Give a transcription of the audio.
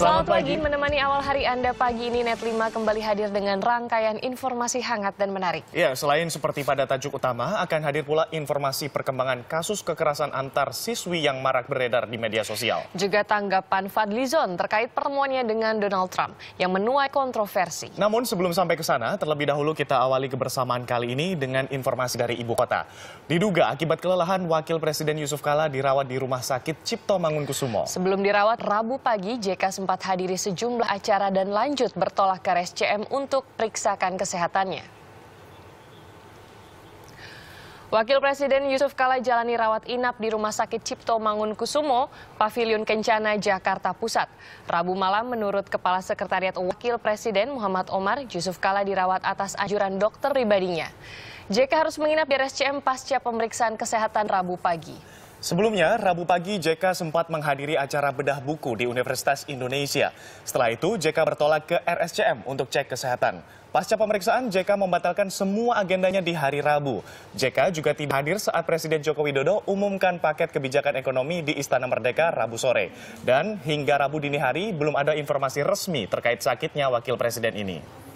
Selamat, pagi. pagi menemani awal hari Anda pagi ini Net 5 kembali hadir dengan rangkaian informasi hangat dan menarik. Ya, selain seperti pada tajuk utama akan hadir pula informasi perkembangan kasus kekerasan antar siswi yang marak beredar di media sosial. Juga tanggapan Fadlizon terkait pertemuannya dengan Donald Trump yang menuai kontroversi. Namun sebelum sampai ke sana, terlebih dahulu kita awali kebersamaan kali ini dengan informasi dari ibu kota. Diduga akibat kelelahan Wakil Presiden Yusuf Kala dirawat di Rumah Sakit Cipto Mangunkusumo. Sebelum dirawat Rabu pagi, JK sempat sempat hadiri sejumlah acara dan lanjut bertolak ke RSCM untuk periksakan kesehatannya. Wakil Presiden Yusuf Kala jalani rawat inap di Rumah Sakit Cipto Mangunkusumo, Pavilion Kencana, Jakarta Pusat. Rabu malam, menurut Kepala Sekretariat Wakil Presiden Muhammad Omar, Yusuf Kala dirawat atas anjuran dokter pribadinya. JK harus menginap di RSCM pasca pemeriksaan kesehatan Rabu pagi. Sebelumnya, Rabu pagi JK sempat menghadiri acara bedah buku di Universitas Indonesia. Setelah itu, JK bertolak ke RSCM untuk cek kesehatan. Pasca pemeriksaan, JK membatalkan semua agendanya di hari Rabu. JK juga tidak hadir saat Presiden Joko Widodo umumkan paket kebijakan ekonomi di Istana Merdeka Rabu sore. Dan hingga Rabu dini hari, belum ada informasi resmi terkait sakitnya Wakil Presiden ini.